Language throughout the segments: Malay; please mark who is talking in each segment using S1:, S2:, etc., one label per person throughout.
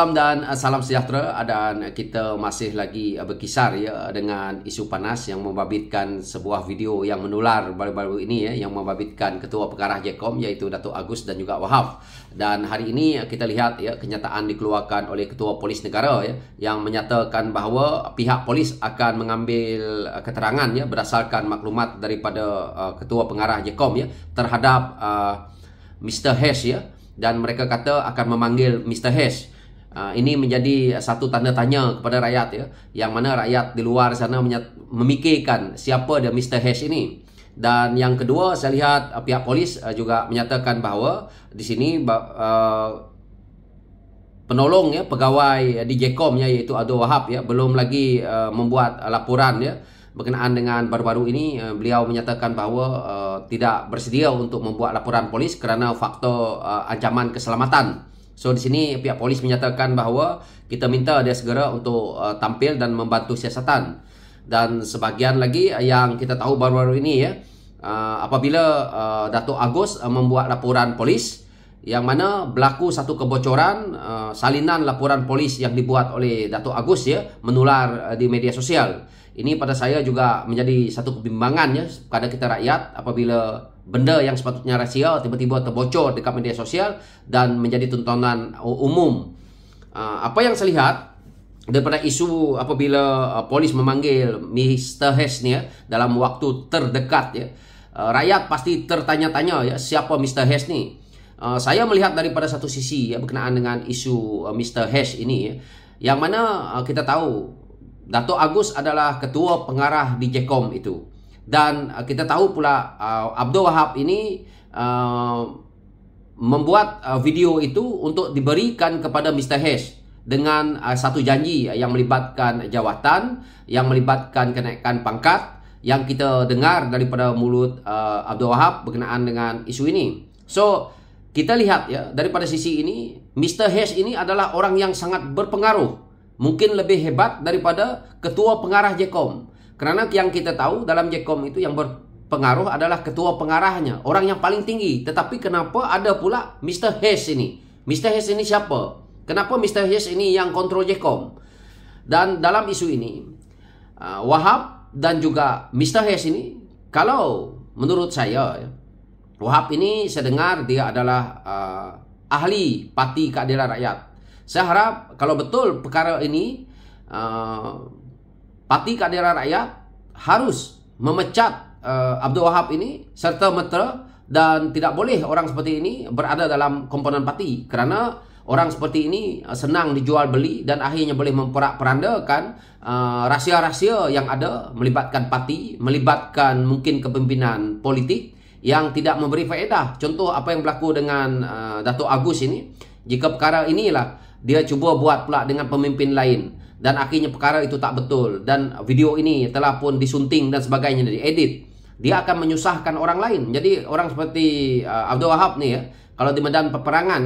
S1: salam dan eh, salam sejahtera dan kita masih lagi eh, berkisar ya dengan isu panas yang membabitkan sebuah video yang menular baru-baru ini ya yang membabitkan ketua pengarah JECOM iaitu Datuk Agus dan juga Wahaf dan hari ini eh, kita lihat ya kenyataan dikeluarkan oleh ketua polis negara ya yang menyatakan bahawa pihak polis akan mengambil keterangan ya berdasarkan maklumat daripada uh, ketua pengarah JECOM ya terhadap uh, Mr. Hesh ya dan mereka kata akan memanggil Mr. Hesh Ah, ini menjadi satu tanda tanya kepada rakyat ya yang mana rakyat di luar sana memikirkan siapa dia Mr H ini dan yang kedua saya lihat ah, pihak polis ah, juga menyatakan bahawa di sini uh, penolong ya pegawai di JECOM ya, iaitu Abdul Wahab ya belum lagi uh, membuat laporan ya berkenaan dengan baru-baru ini uh, beliau menyatakan bahawa uh, tidak bersedia untuk membuat laporan polis kerana faktor uh, ancaman keselamatan So di sini pihak polis menyatakan bahawa kita minta dia segera untuk uh, tampil dan membantu siasatan. Dan sebahagian lagi yang kita tahu baru-baru ini ya, uh, apabila uh, Dato' Agus uh, membuat laporan polis, yang mana berlaku satu kebocoran uh, salinan laporan polis yang dibuat oleh Datuk Agus ya menular uh, di media sosial. Ini pada saya juga menjadi satu kebimbangan ya kepada kita rakyat apabila benda yang sepatutnya rahsia tiba-tiba terbocor dekat media sosial dan menjadi tontonan umum. Uh, apa yang saya lihat daripada isu apabila uh, polis memanggil Mr. Hes ni ya, dalam waktu terdekat ya uh, rakyat pasti tertanya-tanya ya siapa Mr. Hes ni. Uh, saya melihat daripada satu sisi ya berkenaan dengan isu uh, Mr. Hash ini ya, yang mana uh, kita tahu Dato' Agus adalah ketua pengarah di JECOM itu dan uh, kita tahu pula uh, Abdul Wahab ini uh, membuat uh, video itu untuk diberikan kepada Mr. Hash dengan uh, satu janji uh, yang melibatkan jawatan, yang melibatkan kenaikan pangkat yang kita dengar daripada mulut uh, Abdul Wahab berkenaan dengan isu ini. So, kita lihat ya, daripada sisi ini, Mr. Hess ini adalah orang yang sangat berpengaruh. Mungkin lebih hebat daripada ketua pengarah JECOM. Karena yang kita tahu dalam JECOM itu yang berpengaruh adalah ketua pengarahnya. Orang yang paling tinggi. Tetapi kenapa ada pula Mr. Hess ini? Mr. Hess ini siapa? Kenapa Mr. Hess ini yang kontrol JECOM? Dan dalam isu ini, uh, Wahab dan juga Mr. Hess ini, kalau menurut saya... Ya, Wahab ini saya dengar dia adalah uh, ahli parti keadilan rakyat. Saya harap kalau betul perkara ini uh, parti keadilan rakyat harus memecat uh, Abdul Wahab ini serta merta dan tidak boleh orang seperti ini berada dalam komponen parti kerana orang seperti ini uh, senang dijual beli dan akhirnya boleh memperak memperandakan uh, rahsia-rahsia uh, yang ada melibatkan parti, melibatkan mungkin kepimpinan politik yang tidak memberi faedah. Contoh apa yang berlaku dengan uh, Dato' Agus ini. Jika perkara inilah, dia cuba buat pula dengan pemimpin lain. Dan akhirnya perkara itu tak betul. Dan video ini telah pun disunting dan sebagainya diedit. Dia akan menyusahkan orang lain. Jadi orang seperti uh, Abdul Wahab ni ya. Kalau di medan peperangan,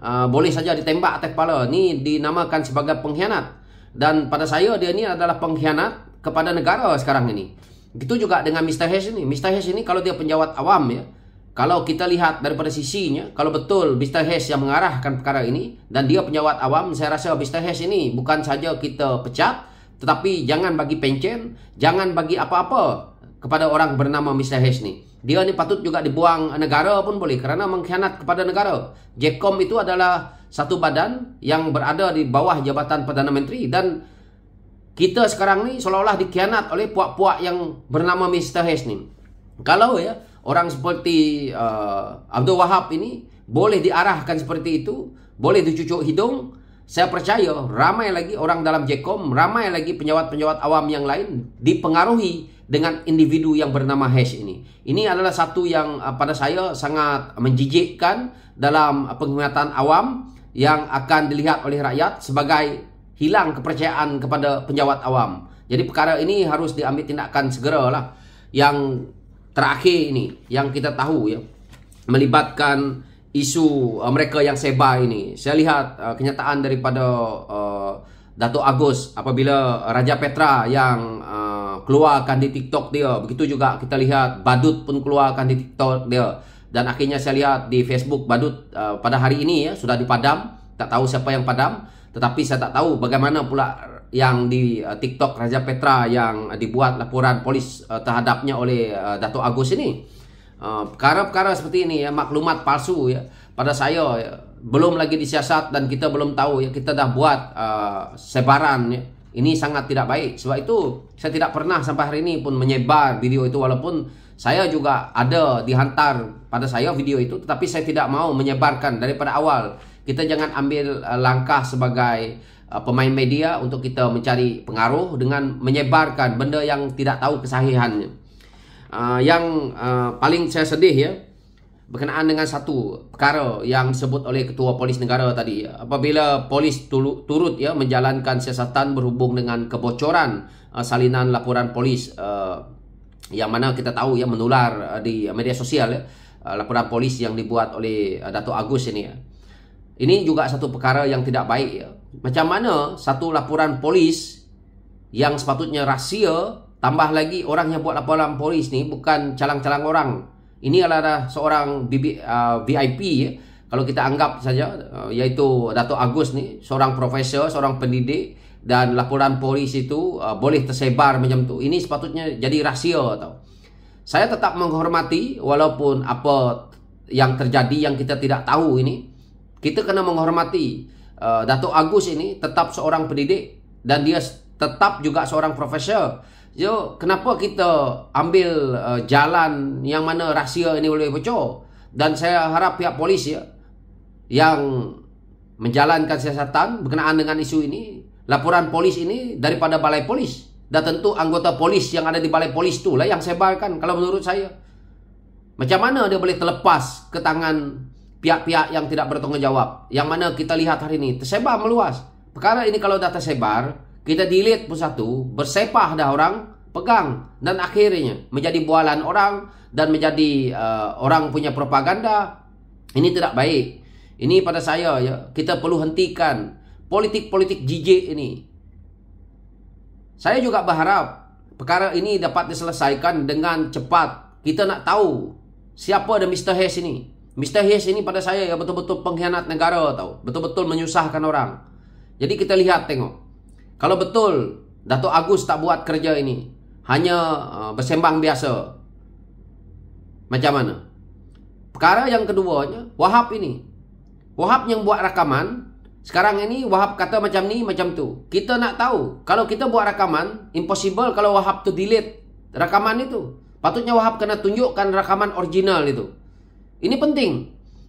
S1: uh, boleh saja ditembak atas kepala. Ini dinamakan sebagai pengkhianat. Dan pada saya, dia ini adalah pengkhianat kepada negara sekarang ini. Gitu juga dengan Mr. Hesh ini. Mr. Hesh ini kalau dia penjawat awam ya. Kalau kita lihat daripada sisinya, kalau betul Mr. Hesh yang mengarahkan perkara ini dan dia penjawat awam, saya rasa Mr. Hesh ini bukan saja kita pecat, tetapi jangan bagi pencen, jangan bagi apa-apa kepada orang bernama Mr. Hesh ini. Dia ini patut juga dibuang negara pun boleh kerana mengkhianat kepada negara. JECOM itu adalah satu badan yang berada di bawah Jabatan Perdana Menteri dan kita sekarang ni seolah-olah dikhianat oleh puak-puak yang bernama Mr. Hes ni. Kalau ya orang seperti uh, Abdul Wahab ini boleh diarahkan seperti itu, boleh dicucuk hidung, saya percaya ramai lagi orang dalam Jekom, ramai lagi penjawat-penjawat awam yang lain dipengaruhi dengan individu yang bernama Hes ini. Ini adalah satu yang uh, pada saya sangat menjijikkan dalam penglihatan awam yang akan dilihat oleh rakyat sebagai hilang kepercayaan kepada penjawat awam. Jadi perkara ini harus diambil tindakan segera lah. Yang terakhir ini, yang kita tahu ya, melibatkan isu uh, mereka yang sebar ini. Saya lihat uh, kenyataan daripada uh, Dato' Agus apabila Raja Petra yang uh, keluarkan di TikTok dia. Begitu juga kita lihat Badut pun keluarkan di TikTok dia. Dan akhirnya saya lihat di Facebook Badut uh, pada hari ini ya, sudah dipadam. Tak tahu siapa yang padam. Tetapi saya tak tahu bagaimana pula yang di uh, TikTok Raja Petra yang uh, dibuat laporan polis uh, terhadapnya oleh uh, eh, Dato' Agus ini. Perkara-perkara uh, seperti ini, ya, maklumat palsu ya, pada saya ya, belum lagi disiasat dan kita belum tahu ya, kita dah buat uh, sebaran ya. Ini sangat tidak baik. Sebab itu saya tidak pernah sampai hari ini pun menyebar video itu walaupun saya juga ada dihantar pada saya video itu. Tetapi saya tidak mau menyebarkan daripada awal kita jangan ambil uh, langkah sebagai uh, pemain media untuk kita mencari pengaruh dengan menyebarkan benda yang tidak tahu kesahihannya. Uh, yang uh, paling saya sedih ya berkenaan dengan satu perkara yang disebut oleh ketua polis negara tadi apabila polis turut ya menjalankan siasatan berhubung dengan kebocoran uh, salinan laporan polis uh, yang mana kita tahu ya menular uh, di media sosial ya uh, laporan polis yang dibuat oleh uh, Dato Agus ini ya. Ini juga satu perkara yang tidak baik ya. Macam mana satu laporan polis yang sepatutnya rahsia tambah lagi orang yang buat laporan polis ni bukan calang-calang orang. Ini adalah seorang uh, VIP ya. Kalau kita anggap saja uh, iaitu Datuk Agus ni seorang profesor, seorang pendidik dan laporan polis itu uh, boleh tersebar macam tu. Ini sepatutnya jadi rahsia tau. Saya tetap menghormati walaupun apa yang terjadi yang kita tidak tahu ini kita kena menghormati uh, Datuk Agus ini tetap seorang pendidik dan dia tetap juga seorang profesor. Jo, kenapa kita ambil uh, jalan yang mana rahsia ini boleh bocor? Dan saya harap pihak polis ya yang menjalankan siasatan berkenaan dengan isu ini, laporan polis ini daripada balai polis dan tentu anggota polis yang ada di balai polis itulah yang sebarkan kalau menurut saya. Macam mana dia boleh terlepas ke tangan pihak-pihak yang tidak bertanggung jawab yang mana kita lihat hari ini tersebar meluas perkara ini kalau dah tersebar kita delete pun satu bersepah dah orang pegang dan akhirnya menjadi bualan orang dan menjadi uh, orang punya propaganda ini tidak baik ini pada saya ya kita perlu hentikan politik-politik jijik ini saya juga berharap perkara ini dapat diselesaikan dengan cepat kita nak tahu siapa ada Mr. Hayes ini Mr. Hayes ini pada saya ya betul-betul pengkhianat negara tahu, betul-betul menyusahkan orang. Jadi kita lihat tengok. Kalau betul datuk Agus tak buat kerja ini, hanya uh, bersembang biasa. Macam mana? Perkara yang keduanya, Wahab ini. Wahab yang buat rakaman, sekarang ini Wahab kata macam ni, macam tu. Kita nak tahu, kalau kita buat rakaman, impossible kalau Wahab tu delete rakaman itu. Patutnya Wahab kena tunjukkan rakaman original itu. Ini penting.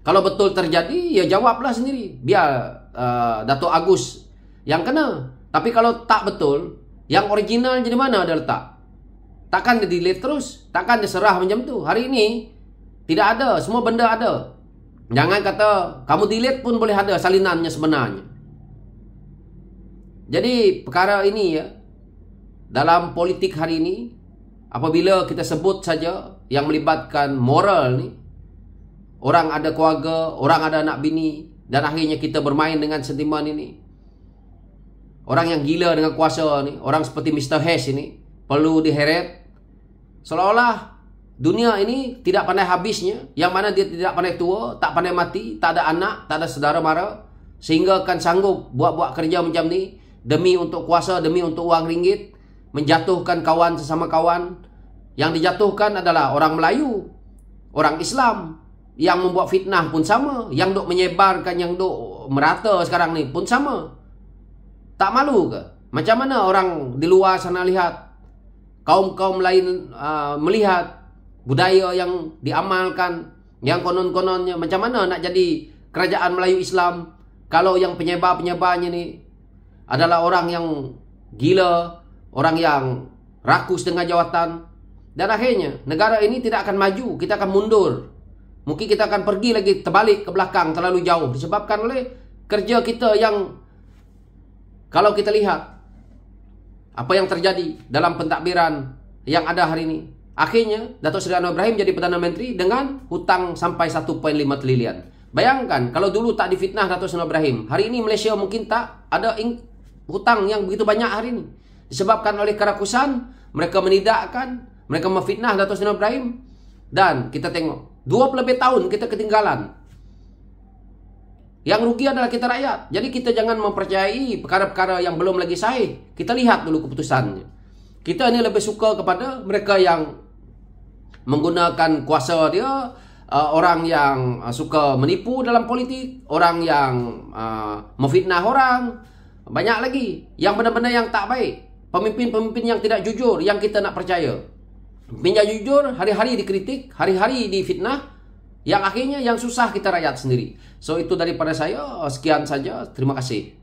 S1: Kalau betul terjadi, ya jawablah sendiri. Biar uh, Dato' Agus yang kena. Tapi kalau tak betul, yang original jadi mana ada letak? Takkan dia delete terus. Takkan dia serah macam tu. Hari ini, tidak ada. Semua benda ada. Jangan kata, kamu delete pun boleh ada salinannya sebenarnya. Jadi, perkara ini ya, dalam politik hari ini, apabila kita sebut saja yang melibatkan moral ni, Orang ada keluarga, orang ada anak bini dan akhirnya kita bermain dengan sentimen ini. Orang yang gila dengan kuasa ni, orang seperti Mr. Hash ini perlu diheret. Seolah-olah dunia ini tidak pandai habisnya, yang mana dia tidak pandai tua, tak pandai mati, tak ada anak, tak ada saudara mara sehingga akan sanggup buat-buat kerja macam ni demi untuk kuasa, demi untuk wang ringgit, menjatuhkan kawan sesama kawan. Yang dijatuhkan adalah orang Melayu, orang Islam, yang membuat fitnah pun sama. Yang duk menyebarkan, yang duk merata sekarang ni pun sama. Tak malu ke? Macam mana orang di luar sana lihat? Kaum-kaum lain uh, melihat budaya yang diamalkan, yang konon-kononnya. Macam mana nak jadi kerajaan Melayu Islam kalau yang penyebar-penyebarnya ni adalah orang yang gila, orang yang rakus dengan jawatan. Dan akhirnya negara ini tidak akan maju, kita akan mundur. Mungkin kita akan pergi lagi terbalik ke belakang terlalu jauh disebabkan oleh kerja kita yang kalau kita lihat apa yang terjadi dalam pentadbiran yang ada hari ini. Akhirnya Datuk Seri Anwar Ibrahim jadi Perdana Menteri dengan hutang sampai 1.5 trilion. Bayangkan kalau dulu tak difitnah Datuk Seri Anwar Ibrahim, hari ini Malaysia mungkin tak ada hutang yang begitu banyak hari ini. Disebabkan oleh kerakusan, mereka menidakkan, mereka memfitnah Datuk Seri Anwar Ibrahim dan kita tengok Dua lebih tahun kita ketinggalan. Yang rugi adalah kita rakyat. Jadi kita jangan mempercayai perkara-perkara yang belum lagi sahih. Kita lihat dulu keputusannya. Kita ini lebih suka kepada mereka yang menggunakan kuasa dia. Uh, orang yang uh, suka menipu dalam politik. Orang yang uh, memfitnah orang. Banyak lagi. Yang benar-benar yang tak baik. Pemimpin-pemimpin yang tidak jujur. Yang kita nak percaya. Percaya. Minyak jujur hari-hari dikritik, hari-hari difitnah, yang akhirnya yang susah kita rakyat sendiri. So itu daripada saya, oh, sekian saja. Terima kasih.